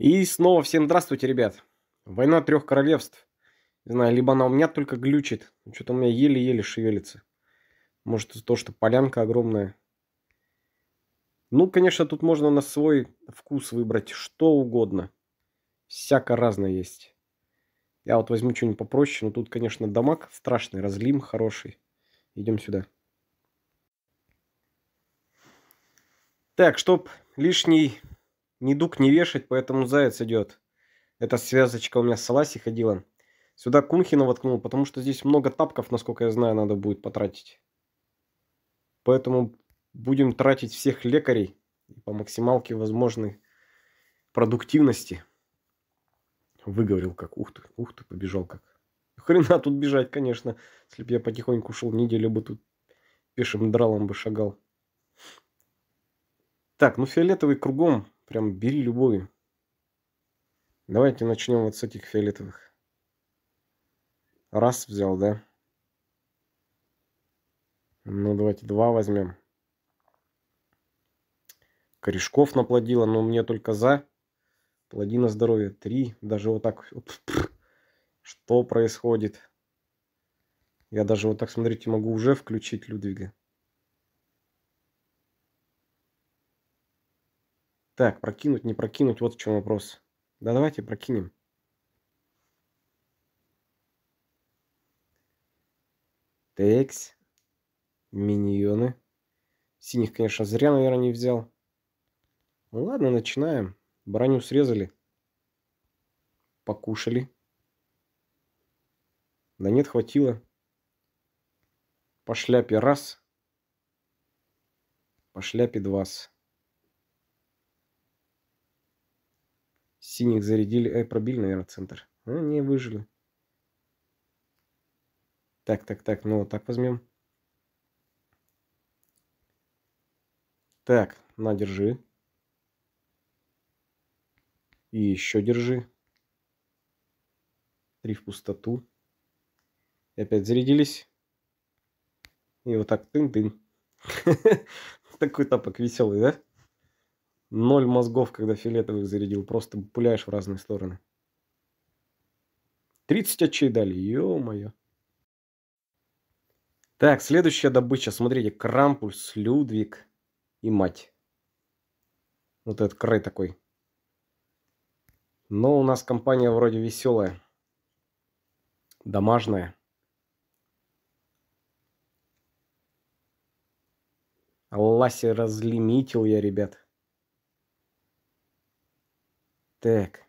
И снова всем здравствуйте, ребят. Война трех королевств. Не знаю, либо она у меня только глючит. Что-то у меня еле-еле шевелится. Может, из-за того, что полянка огромная. Ну, конечно, тут можно на свой вкус выбрать что угодно. Всяко разное есть. Я вот возьму что-нибудь попроще, но тут, конечно, дамаг страшный, разлим хороший. Идем сюда. Так, чтоб лишний не дуг не вешать, поэтому заяц идет. Эта связочка у меня с Саласи ходила. Сюда Кунхина воткнул, потому что здесь много тапков, насколько я знаю, надо будет потратить. Поэтому будем тратить всех лекарей по максималке возможной продуктивности. Выговорил как, ух ты, ух ты, побежал как. Хрена тут бежать, конечно. Если бы я потихоньку шел, неделю бы тут пешим дралом бы шагал. Так, ну фиолетовый кругом Прям бери любую. Давайте начнем вот с этих фиолетовых. Раз взял, да? Ну, давайте два возьмем. Корешков наплодила, но мне только за. Плоди здоровья Три. Даже вот так. Что происходит? Я даже вот так, смотрите, могу уже включить Людвига. Так, прокинуть, не прокинуть, вот в чем вопрос. Да давайте прокинем. Текс. Миньоны. Синих, конечно, зря, наверное, не взял. Ну ладно, начинаем. Броню срезали. Покушали. Да нет, хватило. По шляпе раз. По шляпе два. Синих зарядили, э, пробили, наверное, центр. Но ну, не выжили. Так, так, так, ну вот так возьмем. Так, на, держи. И еще держи. Три в пустоту. И опять зарядились. И вот так тын-тын. Такой тапок веселый, да? Ноль мозгов, когда фиолетовых зарядил. Просто пуляешь в разные стороны. 30 очей дали. Ё-моё. Так, следующая добыча. Смотрите, Крампульс, Людвиг и мать. Вот этот край такой. Но у нас компания вроде веселая. Домашняя. Алласи разлимитил я, ребят. Так.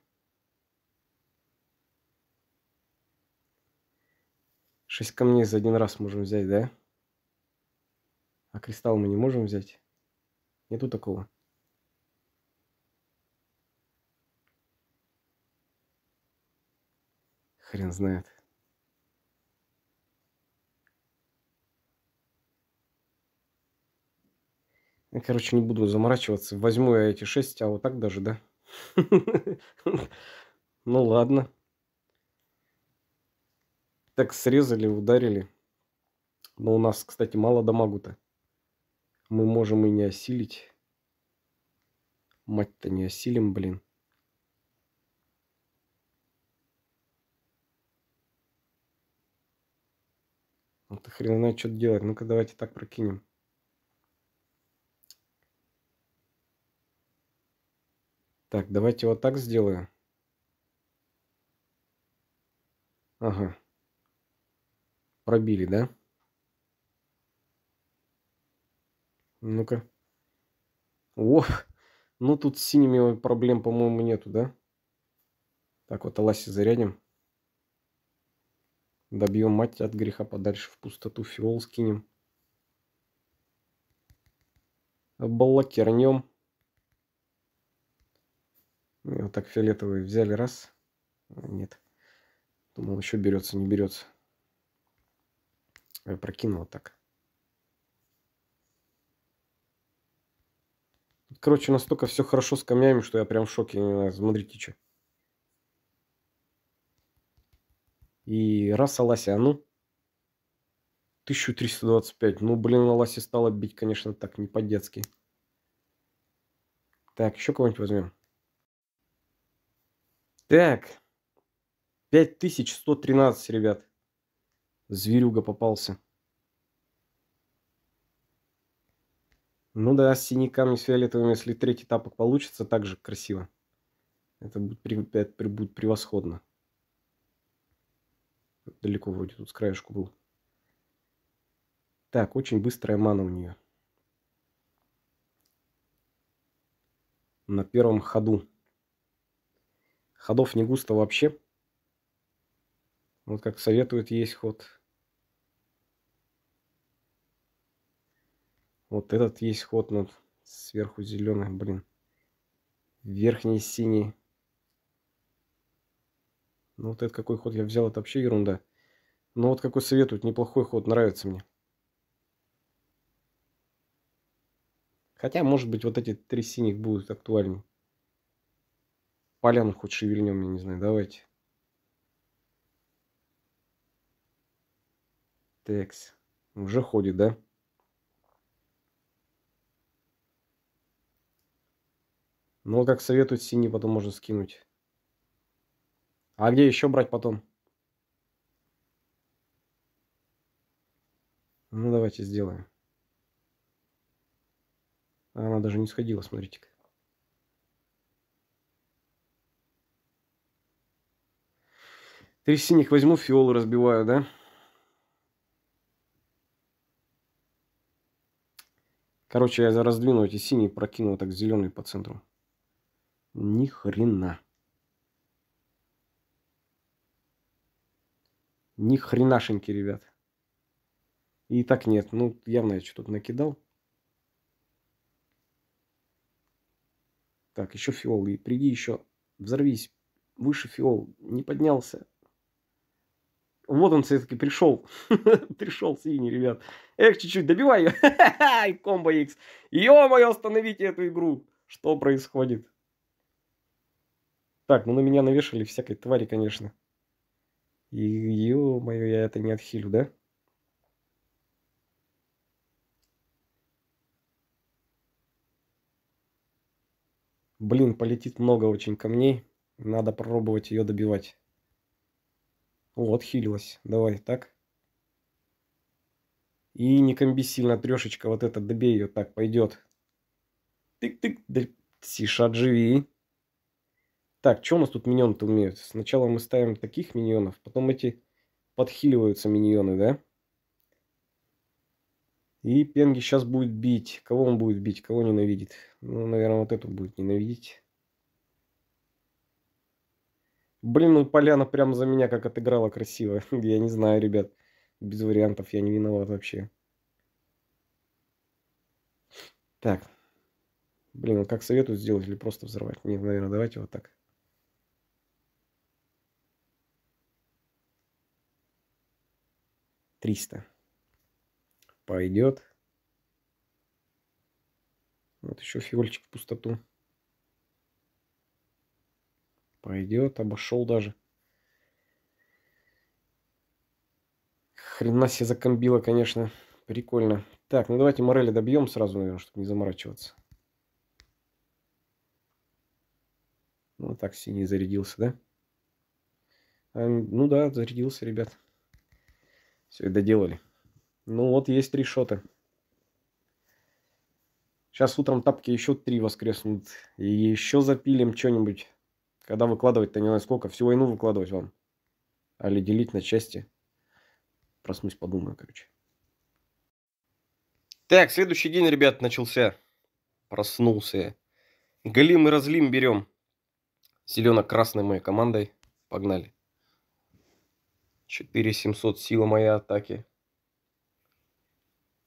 Шесть камней за один раз можем взять, да? А кристалл мы не можем взять? Нету такого? Хрен знает. Я, короче, не буду заморачиваться. Возьму я эти шесть, а вот так даже, да? Ну ладно. Так срезали, ударили. Но у нас, кстати, мало дамагу-то. Мы можем и не осилить. Мать-то не осилим, блин. Ну ты хрен знает, что делать. Ну-ка, давайте так прокинем. Так, давайте вот так сделаю. Ага. Пробили, да? Ну-ка. О, ну тут с синими проблем, по-моему, нету, да? Так, вот Аласи зарядим. Добьем мать от греха подальше в пустоту. Фиол скинем. Блокернем. Вот так фиолетовый взяли раз. Нет. Думал, еще берется, не берется. Я прокинул вот так. Короче, настолько все хорошо с камнями, что я прям в шоке. смотрите, что. И раз Алася, а ну. 1325. Ну, блин, Аласи стала бить, конечно, так, не по-детски. Так, еще кого-нибудь возьмем. Так. 5113, ребят. Зверюга попался. Ну да, с синий камни с фиолетовым, если третий тапок получится, также красиво. Это будет, это будет превосходно. Далеко вроде тут с краешку был. Так, очень быстрая мана у нее. На первом ходу. Ходов не густо вообще. Вот как советует, есть ход. Вот этот есть ход, но сверху зеленый, блин. Верхний синий. Ну вот этот какой ход я взял, это вообще ерунда. Но вот какой советуют, неплохой ход, нравится мне. Хотя, может быть, вот эти три синих будут актуальны поляну хоть шевельнем, я не знаю, давайте. Текс. Уже ходит, да? Ну, а как советуют, синий потом можно скинуть. А где еще брать потом? Ну, давайте сделаем. Она даже не сходила, смотрите-ка. Три синих возьму, фиолы разбиваю, да? Короче, я раздвину эти синие, прокину вот так зеленый по центру. Ни хрена. Ни хренашеньки, ребят. И так нет. Ну, явно я что-то накидал. Так, еще фиол. И приди еще. Взорвись. Выше фиол. Не поднялся. Вот он все-таки пришел. пришел синий, ребят. Эх, чуть-чуть, добиваю. ее. Комбо X. Ё-моё, остановите эту игру. Что происходит? Так, ну на меня навешали всякой твари, конечно. И ё-моё, я это не отхилю, да? Блин, полетит много очень камней. Надо пробовать ее добивать. Вот хилилась. Давай, так. И не комби сильно, трешечка вот это добей ее, так, пойдет. Тык-тык, Сиша, отживи. Так, что у нас тут миньоны-то умеют? Сначала мы ставим таких миньонов, потом эти подхиливаются миньоны, да? И Пенги сейчас будет бить. Кого он будет бить, кого ненавидит? Ну, наверное, вот эту будет ненавидеть. Блин, ну Поляна прям за меня как отыграла красиво. Я не знаю, ребят. Без вариантов, я не виноват вообще. Так. Блин, а как советую сделать или просто взорвать? Нет, наверное, давайте вот так. Триста. Пойдет. Вот еще фиольчик в пустоту. Пойдет, обошел даже. Хрена себе закомбила, конечно. Прикольно. Так, ну давайте Морели добьем сразу, наверное, чтобы не заморачиваться. Ну, так синий зарядился, да? А, ну да, зарядился, ребят. Все, и доделали. Ну вот, есть три шота. Сейчас утром тапки еще три воскреснут. И еще запилим что-нибудь. Когда выкладывать-то не знаю сколько, всю войну выкладывать вам. или а делить на части. Проснусь, подумаю, короче. Так, следующий день, ребят, начался. Проснулся. Галим и разлим берем. Зелено-красной моей командой. Погнали. 4700 сила моей атаки.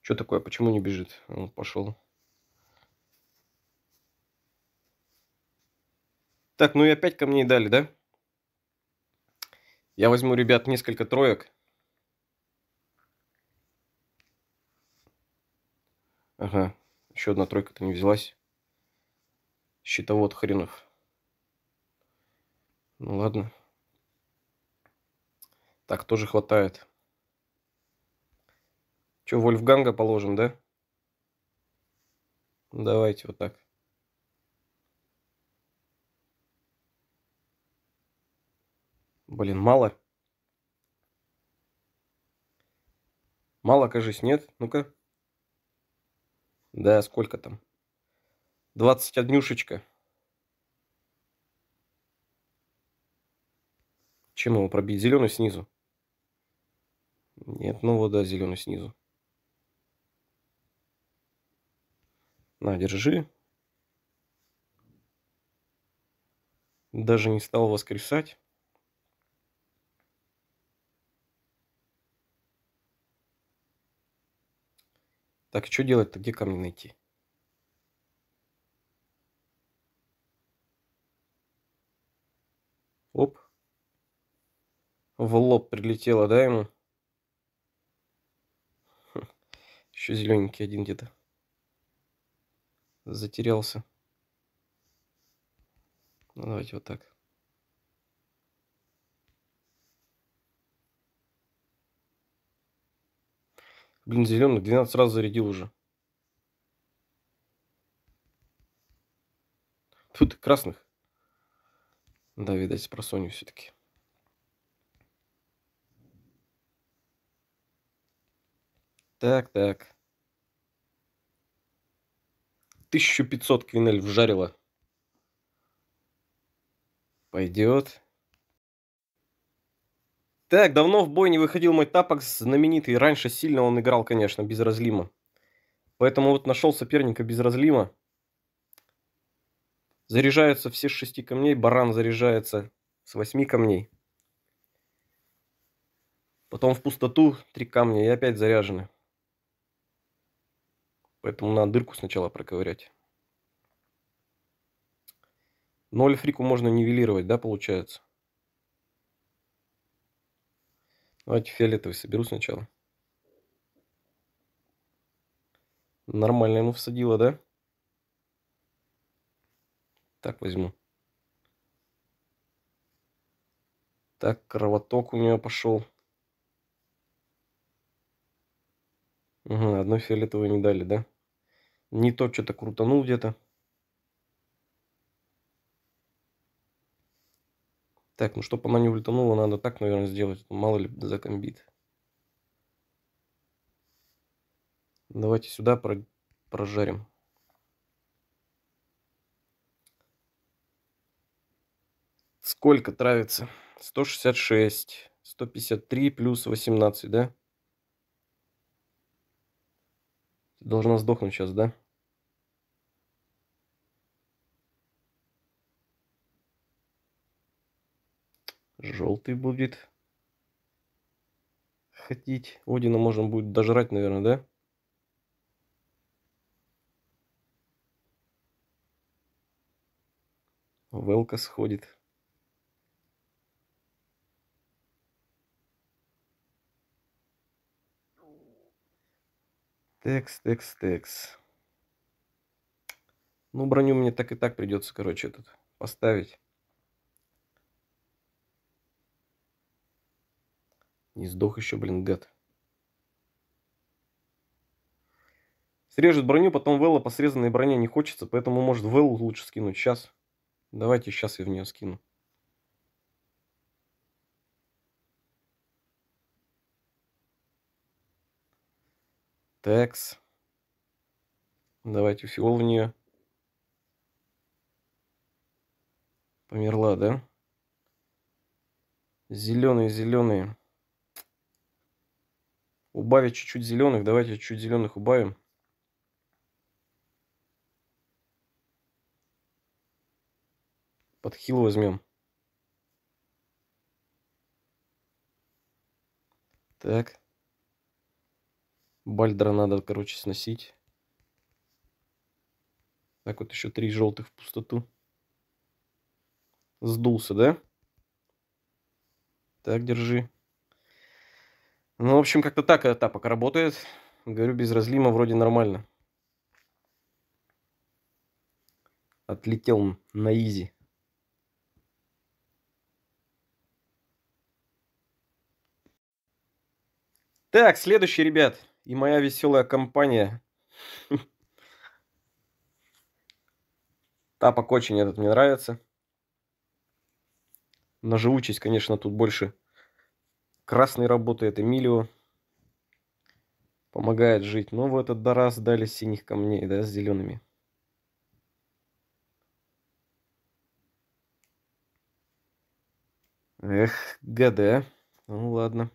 Что такое? Почему не бежит? Он пошел. Так, ну и опять ко мне и дали, да? Я возьму, ребят, несколько троек. Ага, еще одна тройка-то не взялась. Щитовод хренов. Ну ладно. Так, тоже хватает. Че, Вольфганга положим, да? Давайте вот так. Блин, мало. Мало, кажись, нет? Ну-ка. Да, сколько там? 21-шечка. Чем его пробить? Зеленый снизу? Нет, ну вот да, зеленый снизу. На, держи. Даже не стал воскресать. Так, что делать-то? Где камни найти? Оп. В лоб прилетело, да, ему? Хм. Еще зелененький один где-то. Затерялся. Ну, давайте вот так. Блин, зеленых 12 раз зарядил уже. Тут красных. Да, видать, про Соню все-таки. Так, так. 1500 квинель вжарила. Пойдет. Так, давно в бой не выходил мой тапок знаменитый. Раньше сильно он играл, конечно, без Поэтому вот нашел соперника без Заряжаются все с шести камней. Баран заряжается с восьми камней. Потом в пустоту три камня и опять заряжены. Поэтому надо дырку сначала проковырять. Ноль фрику можно нивелировать, да, получается? Давайте ну, фиолетовый соберу сначала. Нормально ему всадило, да? Так возьму. Так, кровоток у меня пошел. Угу, одной фиолетовой не дали, да? Не то что-то крутанул где-то. Так, ну чтобы она не улетанула, надо так, наверное, сделать. Ну, мало ли закомбит. Давайте сюда про прожарим. Сколько травится? 166, 153 плюс 18, да? Должна сдохнуть сейчас, да? Желтый будет ходить. Одина можно будет дожрать, наверное, да? Велка сходит. Текс, текс, текс. Ну, броню мне так и так придется, короче, этот поставить. Не сдох еще, блин, гад. Срежет броню, потом Вэлла по срезанной броне не хочется, поэтому, может, Вэллу лучше скинуть сейчас. Давайте сейчас я в нее скину. Текс. Давайте фиол в нее. Померла, да? Зеленые, зеленые убавить чуть-чуть зеленых. Давайте чуть зеленых убавим. Под хил возьмем. Так. Бальдра надо, короче, сносить. Так вот еще три желтых в пустоту. Сдулся, да? Так, держи. Ну, в общем, как-то так этот тапок работает. Говорю, без разлима вроде нормально. Отлетел он на изи. Так, следующий, ребят, и моя веселая компания. Тапок очень этот мне нравится. На живучесть, конечно, тут больше Красный работает Эмилио. Помогает жить. Но в этот раз дали синих камней, да, с зелеными. Эх, года. Ну ладно.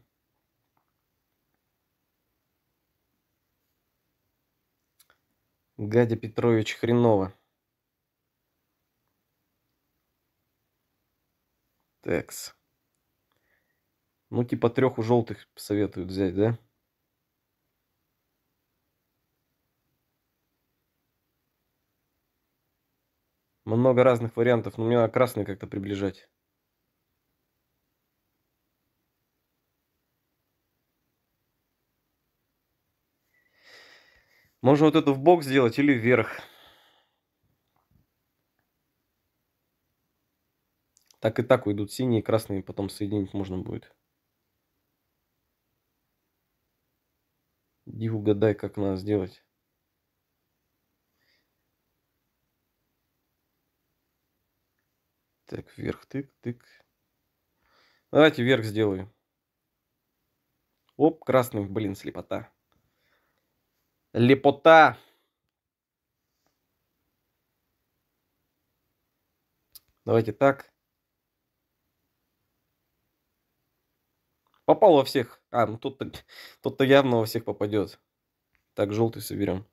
Гадя Петрович хреново. Текс. Ну, типа трех у желтых советуют взять, да? Много разных вариантов, но мне надо красный как-то приближать. Можно вот эту в бок сделать или вверх. Так и так уйдут синие и красные, потом соединить можно будет. Иди угадай, как надо сделать. Так, вверх тык, тык. Давайте вверх сделаю. Оп, красный, блин, слепота. Лепота. Давайте так. Попал во всех. А, ну тут-то тут -то явно во всех попадет. Так, желтый соберем.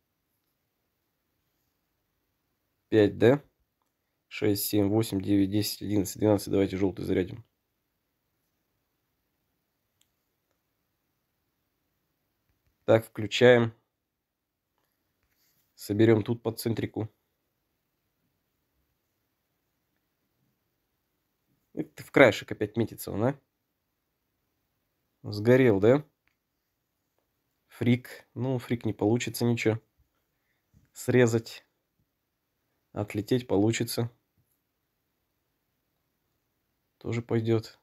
5, да? 6, 7, 8, 9, 10, 11, 12. Давайте желтый зарядим. Так, включаем. Соберем тут по центрику. Это в краешек опять метится он, а? Сгорел, да? Фрик. Ну, фрик не получится ничего. Срезать. Отлететь получится. Тоже пойдет.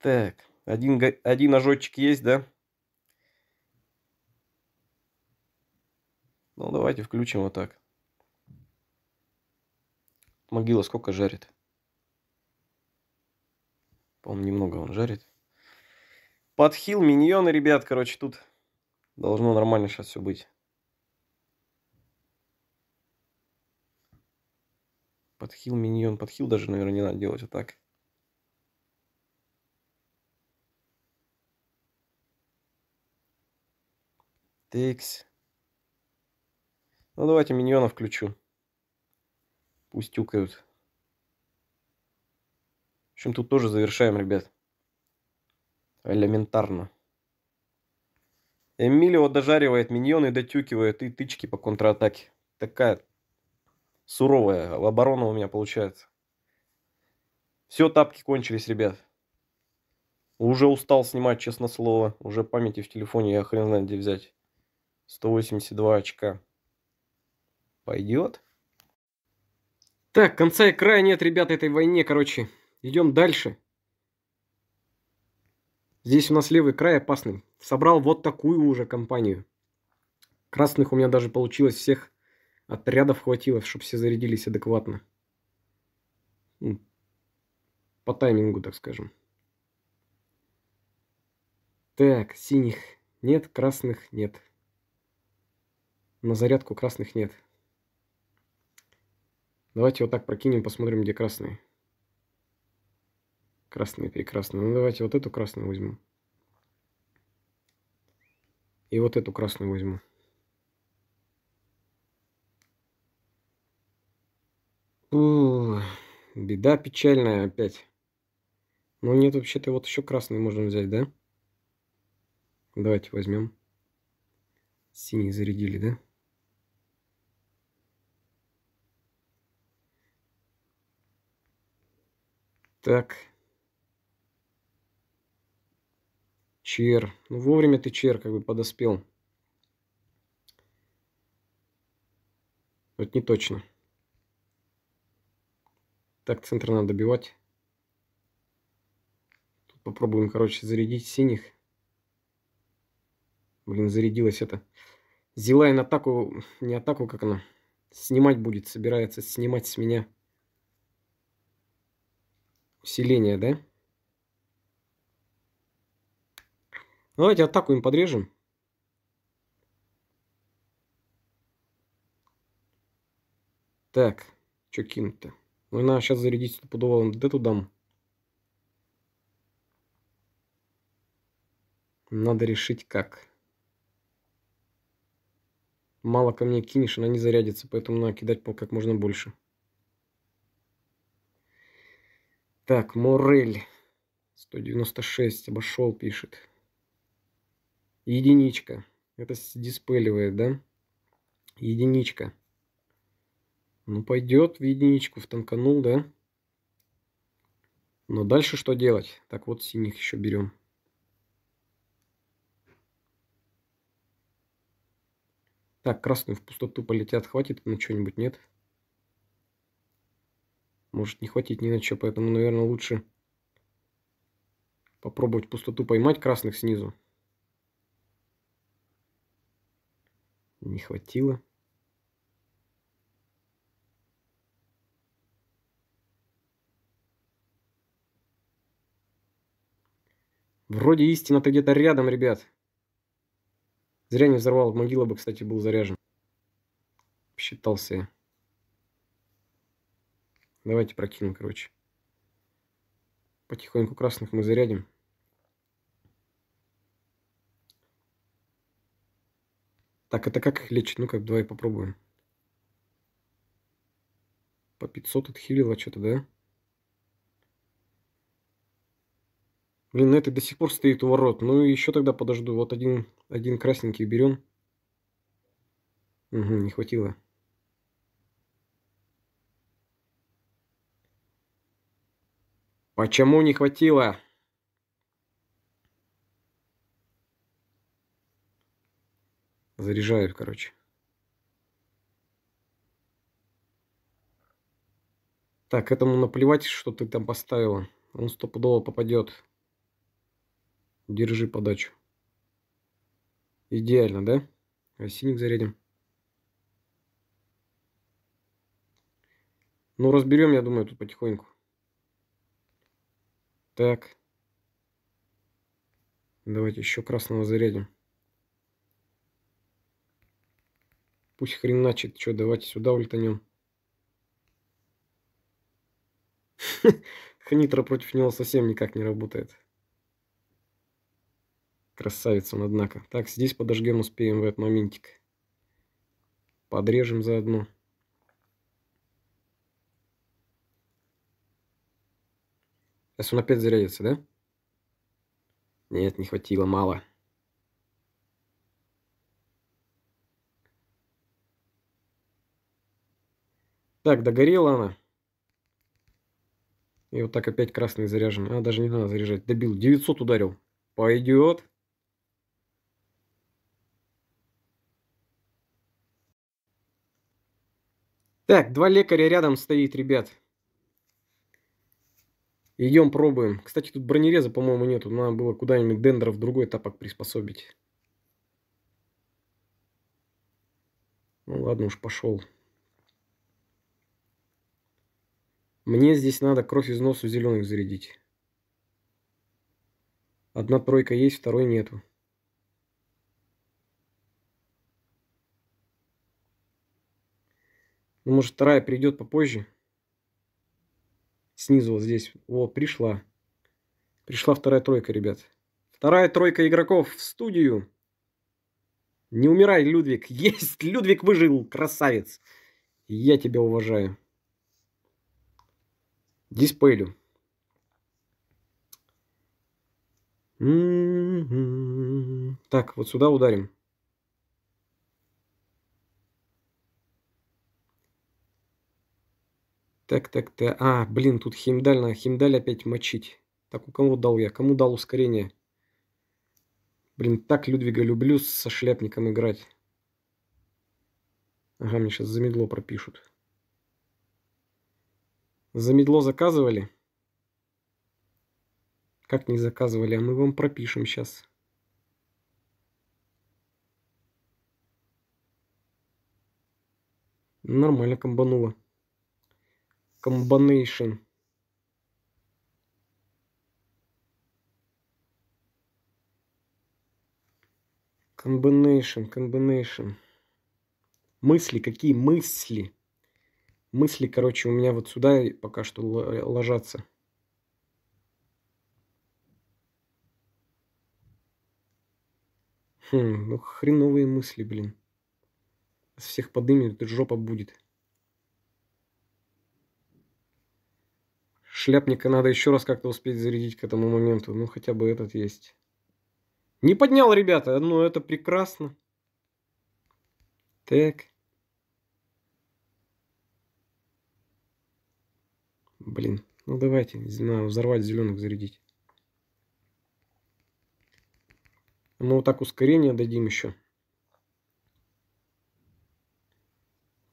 Так, один, один ожочек есть, да? Ну, давайте включим вот так. Могила сколько жарит? По-моему, немного он жарит. Подхил миньоны, ребят, короче, тут должно нормально сейчас все быть. Подхил миньон, подхил даже, наверное, не надо делать, а так. Текс. Ну, давайте миньона включу. Пусть тюкают. В общем, тут тоже завершаем, ребят. Элементарно. Эмилио дожаривает миньоны, дотюкивает и тычки по контратаке. Такая суровая оборона у меня получается. Все, тапки кончились, ребят. Уже устал снимать, честно слово. Уже памяти в телефоне я хрен знает где взять. 182 очка. Пойдет? Так, конца и края нет, ребят, этой войне, короче. Идем дальше. Здесь у нас левый край опасный. Собрал вот такую уже компанию. Красных у меня даже получилось всех отрядов хватило, чтобы все зарядились адекватно. По таймингу, так скажем. Так, синих нет, красных нет. На зарядку красных нет. Давайте вот так прокинем, посмотрим, где красные. Красные, прекрасно. Ну, давайте вот эту красную возьму И вот эту красную возьму. Фу, беда печальная опять. Ну нет, вообще-то вот еще красный можно взять, да? Давайте возьмем. Синий зарядили, да? Так. Чер. Ну, вовремя ты, Чер, как бы подоспел. Вот не точно. Так, центр надо добивать. Тут попробуем, короче, зарядить синих. Блин, зарядилась это. Зилайн атаку, не атаку, как она, снимать будет, собирается снимать с меня усиление, да? Давайте атаку им подрежем. Так, что кинуть-то? Ну, надо сейчас зарядить стопудово МД туда. Надо решить как. Мало ко мне кинешь, она не зарядится, поэтому надо кидать как можно больше. Так, Морель. 196 обошел, пишет единичка. Это диспеливает, да? Единичка. Ну, пойдет в единичку, в танканул, да? Но дальше что делать? Так вот, синих еще берем. Так, красную в пустоту полетят. Хватит на что-нибудь, нет? Может не хватить ни на что, поэтому, наверное, лучше попробовать пустоту поймать красных снизу. не хватило. Вроде истина-то где-то рядом, ребят. Зря не взорвал. Могила бы, кстати, был заряжен. Считался я. Давайте прокинем, короче. Потихоньку красных мы зарядим. Так, это как их лечить? ну как, давай попробуем. По 500 отхилило что-то, да? Блин, на ну этой до сих пор стоит у ворот. Ну, еще тогда подожду. Вот один, один красненький берем. Угу, не хватило. Почему не хватило? Заряжаю, короче. Так, этому наплевать, что ты там поставил. Он стопудово попадет. Держи подачу. Идеально, да? А синик зарядим. Ну, разберем, я думаю, тут потихоньку. Так. Давайте еще красного зарядим. Пусть хреначит. Что, давайте сюда ультанем. Хнитра против него совсем никак не работает. Красавица он, однако. Так, здесь подожгем, успеем в этот моментик. Подрежем заодно. Сейчас он опять зарядится, да? Нет, не хватило, мало. Так, догорела она. И вот так опять красный заряжен. А, даже не надо заряжать. Добил. 900 ударил. Пойдет. Так, два лекаря рядом стоит, ребят. Идем пробуем. Кстати, тут бронереза, по-моему, нету. Надо было куда-нибудь дендра в другой тапок приспособить. Ну ладно уж, пошел. Мне здесь надо кровь из носу зеленых зарядить. Одна тройка есть, второй нету. Ну, может, вторая придет попозже? Снизу вот здесь. О, пришла. Пришла вторая тройка, ребят. Вторая тройка игроков в студию. Не умирай, Людвиг. Есть, Людвиг выжил, красавец. Я тебя уважаю. Диспейлю. М-м-м. Так, вот сюда ударим. Так, так, так. А, блин, тут Химдаль, на Химдаль опять мочить. Так, у кого дал я? Кому дал ускорение? Блин, так Людвига люблю со шляпником играть. Ага, мне сейчас замедло пропишут. Замедло заказывали? Как не заказывали, а мы вам пропишем сейчас. Нормально комбануло. Комбанейшн. Комбинейшн, комбинейшн. Мысли, какие мысли? мысли, короче, у меня вот сюда пока что ложатся. Хм, ну хреновые мысли, блин. С всех подымет, жопа будет. Шляпника надо еще раз как-то успеть зарядить к этому моменту. Ну, хотя бы этот есть. Не поднял, ребята. но ну это прекрасно. Так. Блин, ну давайте, надо взорвать зеленых, зарядить. Ну вот так ускорение дадим еще.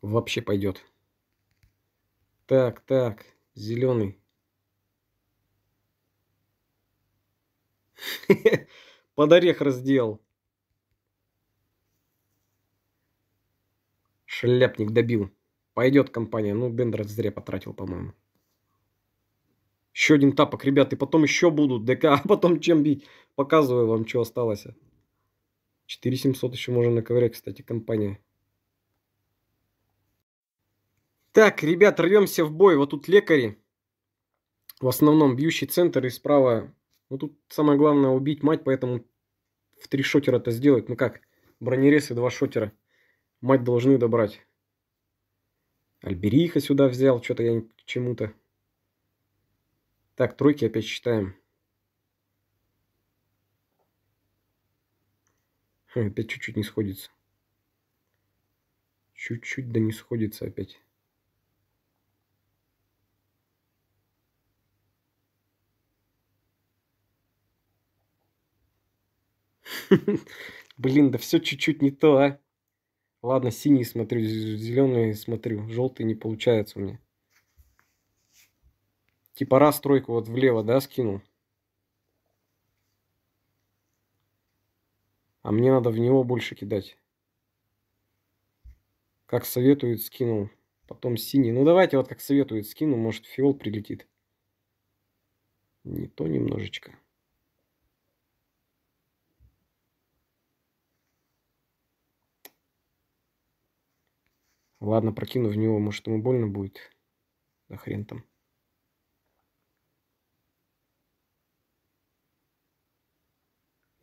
Вообще пойдет. Так, так, зеленый. Под орех раздел. Шляпник добил. Пойдет компания. Ну, Дендрат зря потратил, по-моему. Еще один тапок, ребят, и потом еще будут ДК, а потом чем бить? Показываю вам, что осталось. 4700 еще можно на ковре, кстати, компания. Так, ребят, рвемся в бой. Вот тут лекари. В основном бьющий центр и справа. Ну тут самое главное убить мать, поэтому в три шотера это сделать. Ну как, бронерез и два шотера. Мать должны добрать. Альбериха сюда взял, что-то я к чему-то. Так, тройки опять считаем. опять чуть-чуть не сходится. Чуть-чуть да не сходится опять. Блин, да все чуть-чуть не то, а. Ладно, синий смотрю, зеленый смотрю, желтый не получается у меня. Типа раз тройку вот влево, да, скинул. А мне надо в него больше кидать. Как советует, скинул. Потом синий. Ну давайте вот как советует скину, может фиол прилетит. Не то немножечко. Ладно, прокину в него, может ему больно будет. Да хрен там.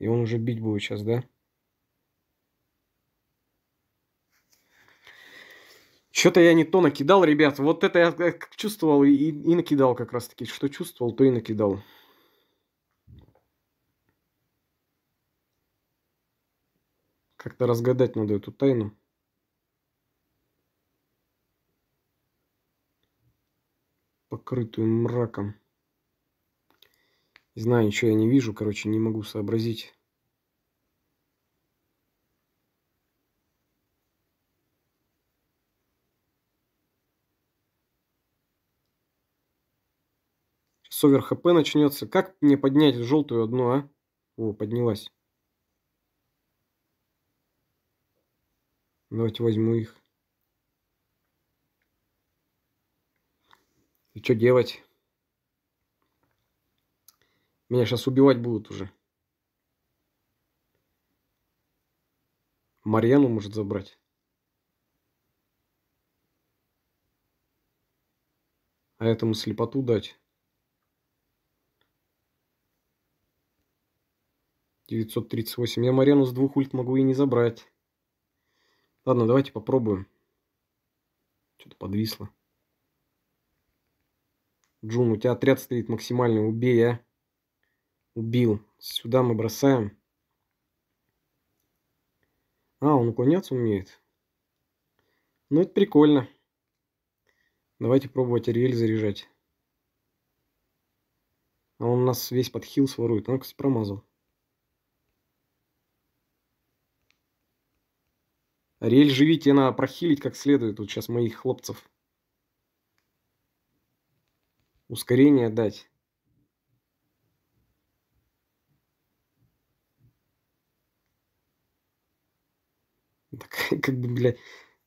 И он уже бить будет сейчас, да? Что-то я не то накидал, ребят. Вот это я э, чувствовал и, и накидал как раз таки. Что чувствовал, то и накидал. Как-то разгадать надо эту тайну. Покрытую мраком. Знаю, ничего я не вижу, короче, не могу сообразить. Сейчас овер хп начнется. Как мне поднять желтую одну, а? О, поднялась. Давайте возьму их. И что делать? Меня сейчас убивать будут уже. Марьяну может забрать. А этому слепоту дать. 938. Я Марьяну с двух ульт могу и не забрать. Ладно, давайте попробуем. Что-то подвисло. Джун, у тебя отряд стоит максимально. Убей, а. Убил. Сюда мы бросаем. А, он уклоняться умеет. Ну, это прикольно. Давайте пробовать Ариэль заряжать. А он у нас весь под хил сворует. Он, кстати, промазал. Ариэль, живите, надо прохилить как следует. Вот сейчас моих хлопцев. Ускорение дать. Так, как бы, блядь,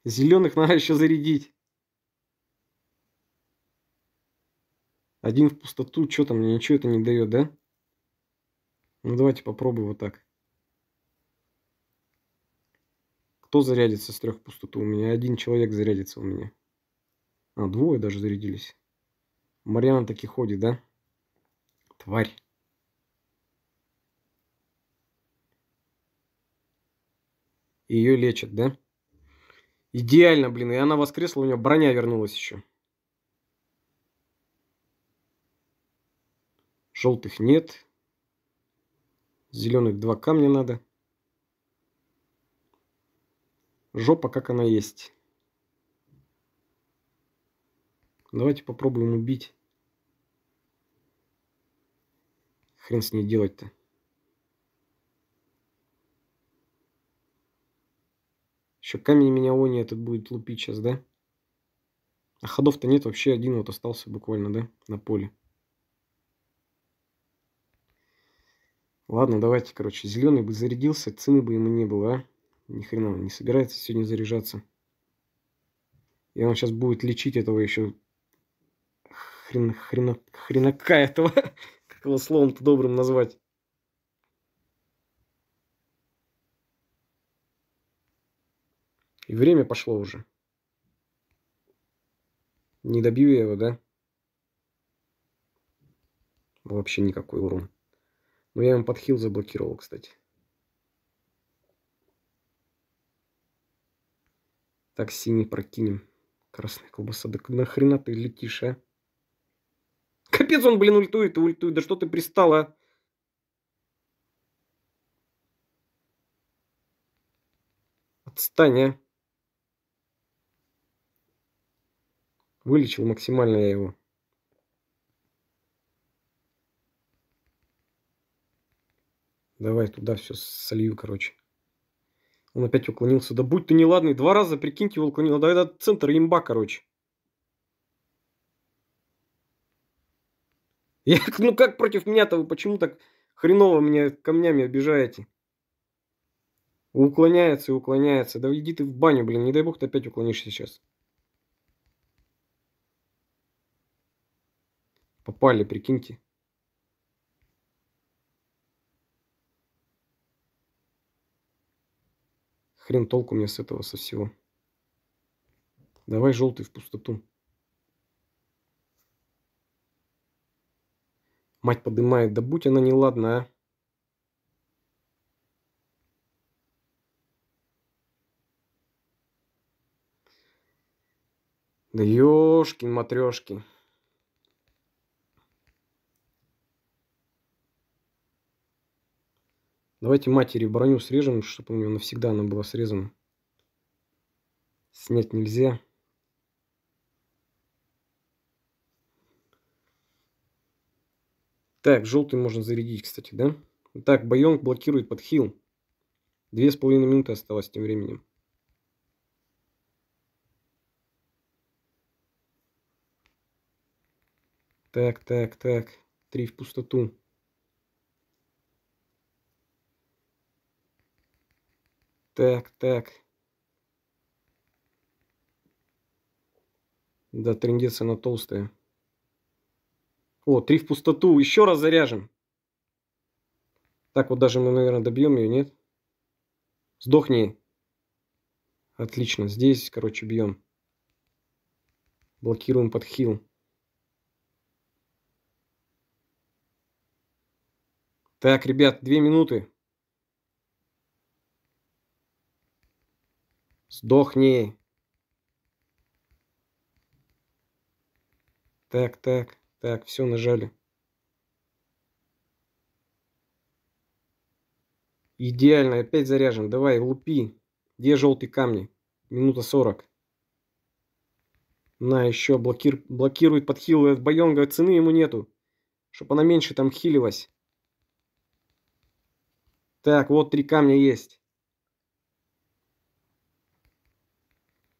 зеленых надо еще зарядить. Один в пустоту, что там, ничего это не дает, да? Ну давайте попробуем вот так. Кто зарядится с трех в пустоту? У меня один человек зарядится у меня. А, двое даже зарядились. Марьяна таки ходит, да? Тварь. И ее лечат, да? Идеально, блин. И она воскресла, у нее броня вернулась еще. Желтых нет. Зеленых два камня надо. Жопа, как она есть. Давайте попробуем убить. Хрен с ней делать-то. Еще камень меня они этот будет лупить сейчас, да? А ходов-то нет, вообще один вот остался буквально, да, на поле. Ладно, давайте, короче, зеленый бы зарядился, цены бы ему не было, а? Ни хрена он не собирается сегодня заряжаться. И он сейчас будет лечить этого еще хрен, хрена, хренака этого, как его словом-то добрым назвать. И время пошло уже. Не добью я его, да? Вообще никакой урон. Но я ему подхил заблокировал, кстати. Так, синий прокинем. Красная колбаса. Да нахрена ты летишь, а? Капец, он, блин, ультует и ультует. Да что ты пристал, а? Отстань, а? Вылечил максимально я его. Давай туда все солью, короче. Он опять уклонился. Да будь ты неладный. Два раза, прикиньте, его уклонил. Да это центр имба, короче. Я, ну как против меня-то вы почему так хреново меня камнями обижаете? Уклоняется и уклоняется. Да иди ты в баню, блин. Не дай бог ты опять уклонишься сейчас. Попали, прикиньте. Хрен толку мне с этого со всего. Давай желтый в пустоту. Мать подымает, да будь она неладная. А. Да ёшкин матрешки. Давайте матери броню срежем, чтобы у нее навсегда она была срезана. Снять нельзя. Так, желтый можно зарядить, кстати, да? Так, Байонг блокирует под хил. Две с половиной минуты осталось тем временем. Так, так, так. Три в пустоту. Так, так. Да, трендец она толстая. О, три в пустоту. Еще раз заряжем. Так вот даже мы, наверное, добьем ее, нет? Сдохни. Отлично. Здесь, короче, бьем. Блокируем под хил. Так, ребят, две минуты. Сдохни. Так, так, так, все нажали. Идеально, опять заряжен. Давай, лупи. Где желтые камни? Минута 40. На, еще блокир... блокирует под хилы от Байонга. Цены ему нету. Чтоб она меньше там хилилась. Так, вот три камня есть.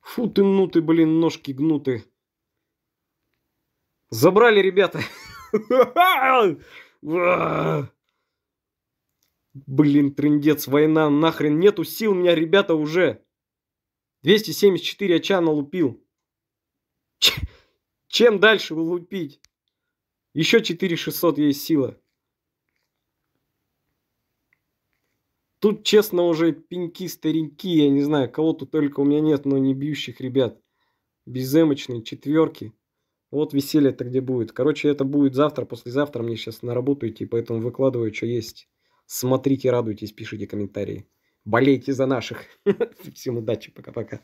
Фу ты, ну ты, блин, ножки гнуты. Забрали, ребята. Блин, трендец, война, нахрен. Нету сил у меня, ребята, уже. 274 оча налупил. Чем дальше лупить? Еще 4600 есть сила. Тут, честно, уже пеньки, старики, я не знаю, кого тут только у меня нет, но не бьющих ребят. Безэмочные четверки. Вот веселье-то где будет. Короче, это будет завтра, послезавтра. Мне сейчас на работу идти, поэтому выкладываю, что есть. Смотрите, радуйтесь, пишите комментарии. Болейте за наших. Всем удачи, пока-пока.